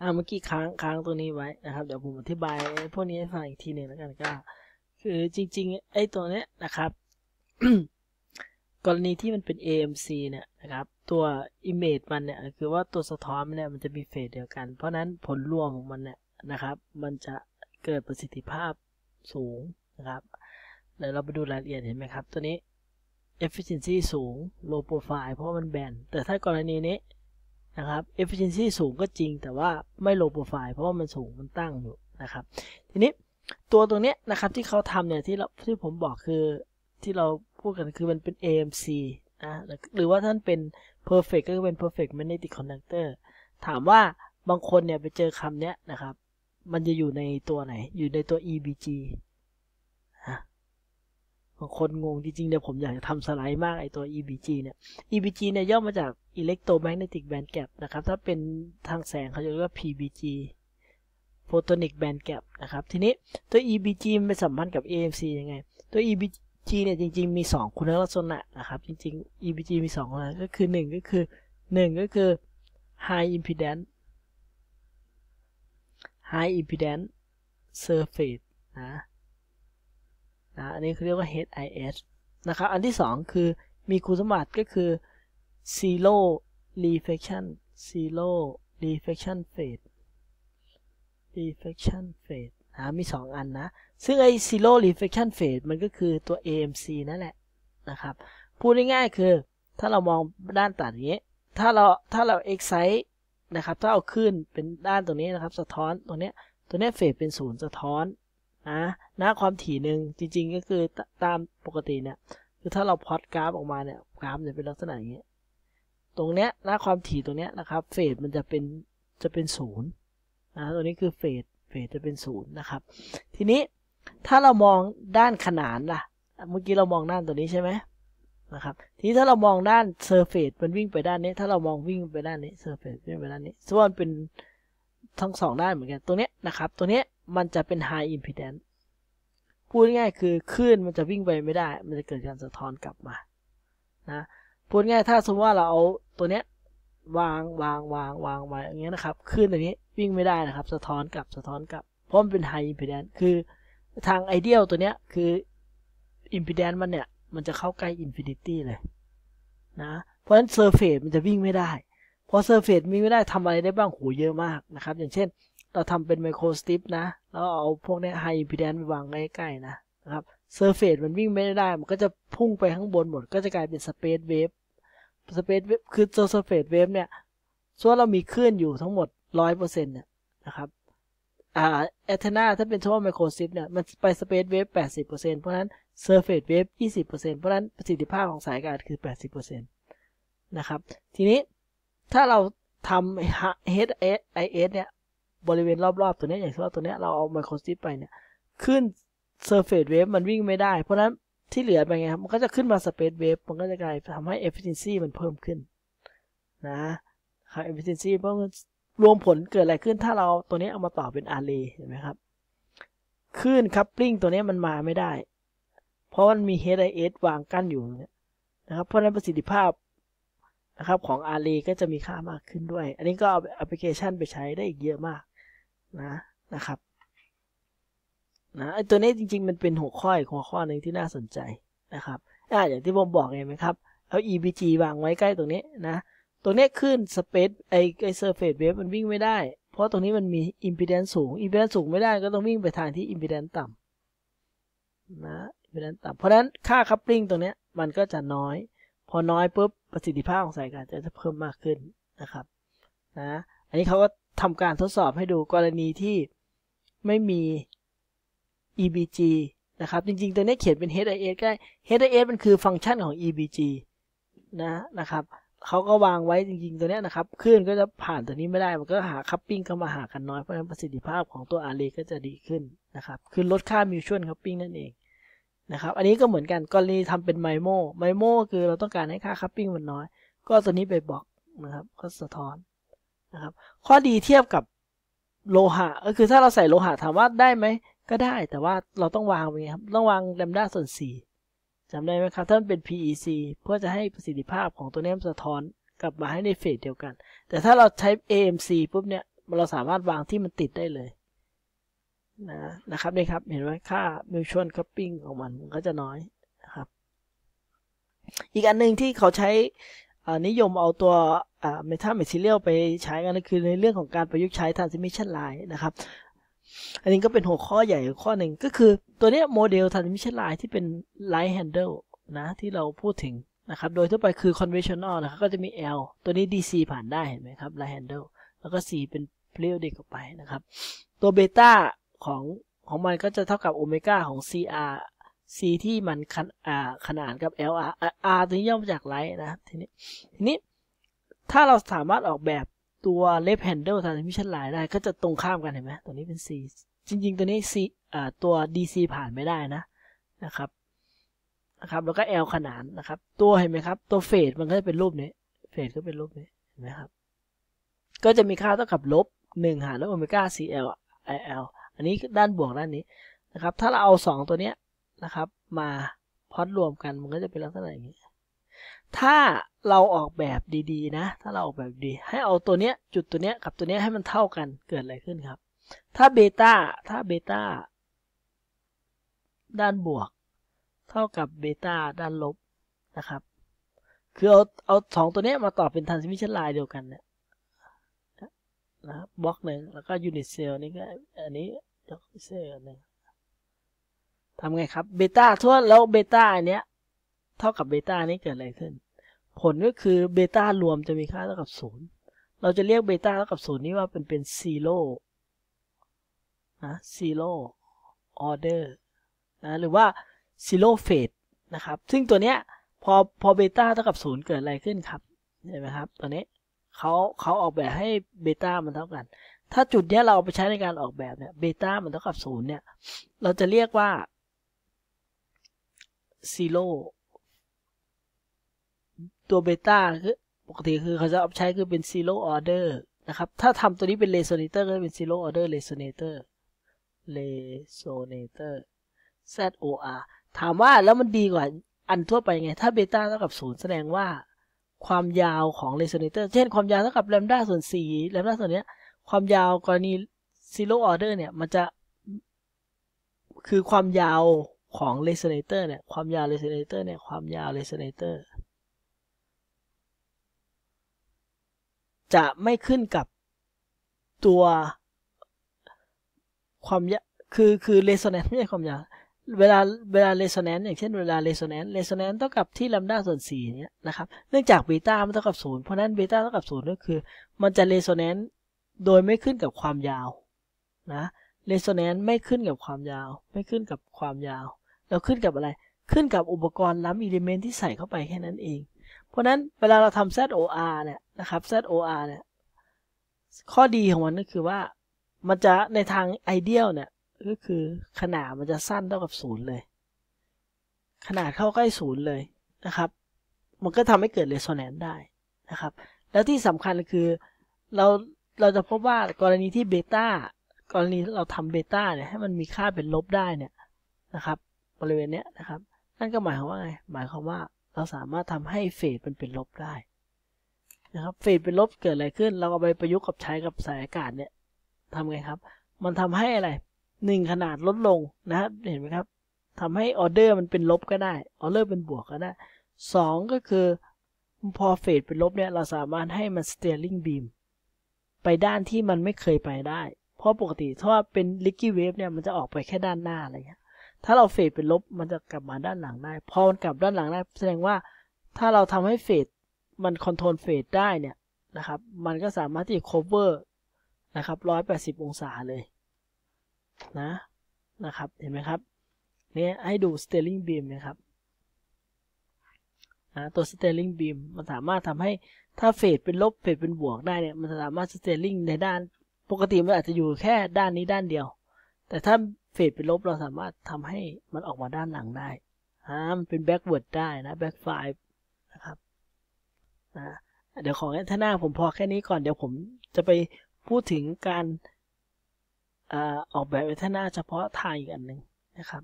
อ่าเมื่อกี้ค้างค้างตัวนี้ไว้นะครับ เดี๋ยวผมอธิบาย พวกนี้ให้ฟังอีกทีหนึ่งแล้วกันก็ คือจริงๆ ไอ้ตัวเนี้ยนะครับ กรณีที่มันเป็น AMC เนี่ยนะครับ ตัว image มันเนี่ย คือว่าตัวสะท้อนเนี่ยมันจะมีเฟสเดียวกัน เพราะนั้นผลรวมของมันเนี่ยนะครับ มันจะเกิดประสิทธิภาพสูงนะครับเดี๋ยวเราไปดูรายละเอียดเห็นไหมครับตัวนี้ efficiency สูง low profile เพราะมันแบนแต่ถ้ากรณีนี้นะครับ efficiency สูงก็จริงแต่ว่าไม่ low profile เพราะว่ามันสูงมันตั้งอยู่นะครับทีนี้ตัวตรงนี้นะครับที่เขาทำเนี่ยที่เราที่ผมบอกคือที่เราพูดกันคือมันเป็น AMC นะหรือว่าท่านเป็น perfect ก็เป็น perfect magnetic conductor ถามว่าบางคนเนี่ยไปเจอคำเนี้ยนะครับมันจะอยู่ในตัวไหนอยู่ในตัว EBG บางคนงงจริงๆเดี๋ยวผมอยากจะทำสไลด์มากไอตัว EBG เนี่ย EBG เนี่ยย่อมาจาก Electromagnetic Band Gap นะครับ ถ้าเป็นทางแสงเขาจะเรียกว่า PBG Photonic Band Gap นะครับ ทีนี้ ตัว EBG มันไปสัมพันธ์กับ AMC ยังไง ตัว EBG เนี่ยจริงๆมี 2 คุณลักษณะนะครับ จริง ๆ EBG มี2คุณลักษณะก็คือ 1 ก็คือ 1 ก็คือ High Impedance High Impedance Surface นะนะอันนี้เขาเรียกว่า HIS นะครับ อันที่ 2 คือมีคุณสมบัติก็คือ zero reflection zero reflection fade reflection fade นะมี 2 อันนะ ซึ่ง ไอ้ zero reflection fade มันก็คือตัว AMC นั่นแหละ นะครับ พูดง่ายๆคือ ถ้าเรามองด้านตัดนี้ ถ้าเรา ถ้าเรา excite นะครับถ้าเอาขึ้นเป็นด้านตรงนี้นะครับ สะท้อนตรงนี้ตัวนี้เฟดเป็นศูนย์สะท้อน นะนะความถี่หนึ่งจริงๆ ก็คือ ตามปกติเนี่ยคือถ้าเราพอดกราฟออกมาเนี่ย กราฟจะเป็นลักษณะอย่างเงี้ยตรงเนี้ยนะความถี่ตรงเนี้ยนะครับเฟสมันจะเป็น จะเป็นศูนย์นะ ตัวนี้คือเฟส เฟสจะเป็นศูนย์นะครับ ทีนี้ถ้าเรามองด้านขนานล่ะ เมื่อกี้เรามองด้านตัวนี้ใช่ไหมนะครับ ทีนี้ถ้าเรามองด้านเซอร์เฟสมันวิ่งไปด้านนี้ ถ้าเรามองวิ่งไปด้านนี้เซอร์เฟสวิ่งไปด้านนี้ส่วนเป็นทั้งสองด้านเหมือนกันตัวเนี้ยนะครับ ตัวเนี้ยมันจะเป็นไฮอิมพีแดนซ์พูดง่ายคือคลื่นมันจะวิ่งไปไม่ได้ มันจะเกิดการสะท้อนกลับมา นะพูดง่ายถ้าสมมติว่าเราเอาตัวเนี้ยวางวางวางวางไว้อย่างเงี้ยนะครับขึ้นอย่างนี้วิ่งไม่ได้นะครับสะท้อนกลับสะท้อนกลับเพราะมันเป็นไฮอิมพีแดนคือทางไอเดียลตัวเนี้ยคืออิมพีแดนมันเนี่ยมันจะเข้าใกล้อินฟินิตี้เลยนะเพราะฉะนั้นเซอร์เฟสมันจะวิ่งไม่ได้พอเซอร์เฟสวิ่งไม่ได้ทำอะไรได้บ้างหูเยอะมากนะครับอย่างเช่นเราทำเป็นไมโครสติปนะแล้วเอาพวกนี้ไฮอิมพีแดนไปวางใกล้ๆนะนะครับเซอร์เฟสมันวิ่งไม่ได้มันก็จะพุ่งไปข้างบนหมด ก็จะกลายเป็นสเปซเวฟสเปซเวฟคือโซสเปซเวฟเนี่ยส่วนเรามีคลื่นอยู่ทั้งหมดร้อยเปอร์เซ็นต์เนี่ยนะครับ อ่าแอทนาถ้าเป็นช่อไมโครซิปเนี่ย มันไปสเปซเวฟแปดสิบเปอร์เซ็นต์เพราะนั้นเซอร์เฟซเวฟยี่สิบเปอร์เซ็นต์เพราะนั้นประสิทธิภาพของสายการคือแปดสิบเปอร์เซ็นต์นะครับ ทีนี้ถ้าเราทำ HIS เนี่ย บริเวณรอบๆตัวนี้ อย่างเช่นว่าตัวนี้เราเอาไมโครซิปไปเนี่ยขึ้นเซอร์เฟซเวฟมันวิ่งไม่ได้เพราะนั้นที่เหลือไปไงครับ มันก็จะขึ้นมาสเปซเวฟมันก็จะกลายทำให้ Efficiency มันเพิ่มขึ้นนะ ครับ Efficiency เพิ่มรวมผลเกิดอะไรขึ้นถ้าเราตัวนี้เอามาต่อเป็น Array เห็นไหมครับ ขึ้นคัพปิ้งตัวนี้มันมาไม่ได้ เพราะมันมี HIS วางกั้นอยู่นะครับ เพราะนั้นประสิทธิภาพ นะครับของ Array ก็จะมีค่ามากขึ้นด้วย อันนี้ก็เอาแอปพลิเคชันไปใช้ได้อีกเยอะมากนะนะครับนะไอตัวนี้จริงๆ มันเป็นหัวข้อหัวข้อหนึ่งที่น่าสนใจนะครับอ่าอย่างที่ผมบอกไงไหมครับ เอา EBG วางไว้ใกล้ตรงนี้นะ ตรงนี้ขึ้นสเปซไอไอเซอร์เฟสเวฟมันวิ่งไม่ได้ เพราะตรงนี้มันมีิมพี d ดนซ์สูงิมพี d ดนซ์สูงไม่ได้ก็ต้องวิ่งไปทางที่ิมพี d ดนซ์ต่ำนะิมพี d ดนซ์ต่ำเพราะนั้นค่าคัพปิ้งตรงนี้มันก็จะน้อย พอน้อยปุ๊บประสิทธิภาพของสายการจะเพิ่มมากขึ้นนะครับนะ อันนี้เขาก็ทำการทดสอบให้ดูกรณีที่ไม่มี EBG นะครับจริง ๆ ตัวนี้เขียนเป็น HIS ก็ HIS มันคือฟังก์ชันของ EBG นะนะครับเขาก็วางไว้จริงๆตัวนี้นะครับคลื่นก็จะผ่านตัวนี้ไม่ได้ มันก็หาคัพปิ้งเข้ามาหากันน้อย เพราะฉะนั้นประสิทธิภาพของตัวอารีก็จะดีขึ้นนะครับ คือลดค่ามิวชวลคัพปิ้งนั่นเองนะครับอันนี้ก็เหมือนกันกรณีทำเป็นไมโมไมโมคือเราต้องการให้ค่าคัพปิ้งมันน้อย ก็ตัวนี้ไปบอกนะครับก็สะท้อนนะครับข้อดีเทียบกับโลหะ ก็คือถ้าเราใส่โลหะถามว่าได้ไหมก็ได้แต่ว่าเราต้องวางไว้ครับต้องวางแลมด้าส่วน 4 จำได้ไหมครับถ้ามันเป็น PEC เพื่อจะให้ประสิทธิภาพของตัวนี้สะท้อนกลับมาให้ในเฟสเดียวกัน แต่ถ้าเราใช้ AMC ปุ๊บเนี่ย เราสามารถวางที่มันติดได้เลยนะนะครับนี่ครับเห็นไหมค่า mutual coupling ของมันมันก็จะน้อยนะครับ อีกอันหนึ่งที่เขาใช้นิยมเอาตัวเมทัลเมทิเลียลไปใช้กันก็คือในเรื่องของการประยุกต์ใช้ transmission line นะครับอันนี้ก็เป็นหัวข้อใหญ่ข้อหนึ่งก็คือตัวนี้โมเดลทันมิชไลน์ที่เป็นไลท์แฮนเดิลนะที่เราพูดถึงนะครับโดยทั่วไปคือคอนเวนชั่นอลนะครับ ก็จะมี L ตัวนี้ DC ผ่านได้เห็นไหมครับไลท์แฮนเดิลแล้วก็ C เป็นล e r วเด็กออกไปนะครับ ตัวเบต้าของของมันก็จะเท่ากับโอเมก้าของ CR C ที่มันขนาขนาดกับ LR R ตัวนี้ย่อมาจากไลท์นะทีนี้ทีนี้ถ้าเราสามารถออกแบบตัวเลฟแฮนเดิลทางมิชชั่นไลน์ได้ก็จะตรงข้ามกันเห็นไหมตัวนี้เป็น C จริงๆตัวนี้ C อ่าตัว DC ผ่านไม่ได้นะนะครับนะครับ แล้วก็ L ขนานนะครับตัวเห็นไหมครับ ตัวเฟดมันก็จะเป็นรูปนี้เฟดก็เป็นรูปนี้เห็นไหมครับก็จะมีค่าเท่ากับลบ 1 หารด้วยโอเมก้า CL IL อันนี้ด้านบวกด้านนี้นะครับถ้าเราเอา 2 ตัวเนี้ยนะครับมาพอดรวมกันมันก็จะเป็นลักษณะอย่างนี้ถ้าเราออกแบบดี ๆนะถ้าเราออกแบบดี ให้ เอา ตัว เนี้ย จุดตัว เนี้ยกับตัวเนี้ยให้มัน เท่ากันเกิดอะไรขึ้นครับ ถ้าเบต้าถ้าเบต้าด้านบวก เท่ากับเบต้าด้านลบ นะครับคือเอาเอาสองตัวเนี้ยมาต่อเป็นทันสมิชันไลน์เดียวกันเนี่ยนะครับบล็อกหนึ่งแล้วก็ยูนิตเซลล์นี่ก็อันนี้ยกเซลล์หนึ่งทำไงครับเบต้าทั่วแล้วเบต้าอันเนี้ยเท่ากับเบต้านี้เกิดอะไรขึ้น ผลก็คือเบต้ารวมจะมีค่าเท่ากับศูนย์เราจะเรียกเบต้าเท่ากับศูนย์นี้ว่าเป็นเป็นซีโร่นะซีโร่ออเดอร์นะ หรือว่าซีโร่เฟสนะครับ ซึ่งตัวเนี้ยพอพอเบต้าเท่ากับศูนย์เกิดอะไรขึ้นครับเห็นไหมครับ ตัวนี้เขาเขาออกแบบให้เบต้ามันเท่ากันถ้าจุดเนี้ยเราไปใช้ในการออกแบบเนี่ยเบต้ามันเท่ากับศูนย์เนี่ยเราจะเรียกว่าซีโร่ตัวเบต้าคือปกติคือเขาจะเอาใช้คือเป็น zero order นะครับ ถ้าทำตัวนี้เป็น resonator ก็เป็น zero order resonator resonator z o r ถามว่าแล้วมันดีกว่าอันทั่วไปไง ถ้าเบต้าเท่ากับ0แสดงว่า ความยาวของ resonator เช่นความยาวเท่ากับแลมด้าส่วน4 แลมด้าส่วนเนี้ยความยาวกรณี zero order เนี่ยมันจะ คือความยาวของ resonator เนี่ยความยาว resonator เนี่ยความยาว resonator จะไม่ขึ้นกับตัวความยะ คือ คือเรโซแนนซ์ไม่ใช่ความยาว เวลาเวลาเรโซแนนซ์อย่างเช่นเวลาเรโซแนนซ์ เรโซแนนซ์เท่ากับที่ลัมดาส่วน4 เนี่ยนะครับ เนื่องจากเบต้ามันเท่ากับศูนย์เพราะนั้นเบต้าเท่ากับศูนย์ก็คือมันจะเรโซแนนซ์โดยไม่ขึ้นกับความยาวนะ เรโซแนนซ์ไม่ขึ้นกับความยาว ไม่ขึ้นกับความยาวแล้วขึ้นกับอะไร ขึ้นกับอุปกรณ์ล้ำอิเลเมนต์ที่ใส่เข้าไปแค่นั้นเองราะนั้นเวลาเราทำ ZOR เนี่ยนะครับ ZOR เนี่ยข้อดีของมันก็คือว่ามันจะในทางไอเดียลเนี่ยก็คือขนาดมันจะสั้นเท่ากับศูนย์เลย ขนาดเข้าใกล้ศูนย์เลยนะครับ มันก็ทำให้เกิดเรโซแนนซ์ได้นะครับแล้วที่สำคัญคือ เราเราจะพบว่ากรณีที่เบต้ากรณีเราทำเบต้าเนี่ยให้มันมีค่าเป็นลบได้เนี่ยนะครับบริเวณเนี้ยนะครับนั่นก็หมายความว่าไงหมายความว่าเราสามารถทำให้เฟดมันเป็นลบได้นะครับ เฟดเป็นลบเกิดอะไรขึ้น เราเอาไปประยุกต์กับใช้กับสายอากาศเนี่ยทำไงครับ มันทำให้อะไรหนึ่งขนาดลดลงนะครับเห็นไหมครับ ทำให้ออเดอร์มันเป็นลบก็ได้ออเดอร์เป็นบวกก็ได้สองก็คือพอเฟดเป็นลบเนี่ย เราสามารถให้มันสเตลรลิงบีมไปด้านที่มันไม่เคยไปได้ เพราะปกติถ้าเป็นลิกกี้เวฟเนี่ยมันจะออกไปแค่ด้านหน้าอะไรเงี้ยถ้าเราเฟดเป็นลบมันจะกลับมาด้านหลังได้พอมันกลับด้านหลังได้ แสดงว่าถ้าเราทำให้เฟดมัน คอนโทรลเฟดได้เนี่ยนะครับมันก็สามารถที่จะ cover นะครับร้อยแปดสิบองศาเลยนะนะครับเห็นไหมครับเนี่ยให้ดู s t e ลล i n g beam นะครับนะตัว s t e ลล i n g beam มันสามารถทำให้ถ้าเฟดเป็นลบเฟดเป็น บวกได้เนี่ยมันสามารถ s t e ลล i n g ในด้านปกติมันอาจจะอยู่แค่ด้านนี้ด้านเดียว แต่ถ้าเฟดเป็นลบเราสามารถทำให้มันออกมาด้านหลังได้ อ่ามันเป็นแบ็กเวิร์ดได้นะ แบ็กไฟล์นะครับนะเดี๋ยวของถ้าหน้าผมพอแค่นี้ก่อนเดี๋ยวผมจะไปพูดถึงการออกแบบเวาหน้าเฉพาะทางอีกอันหนึ่งนะครับ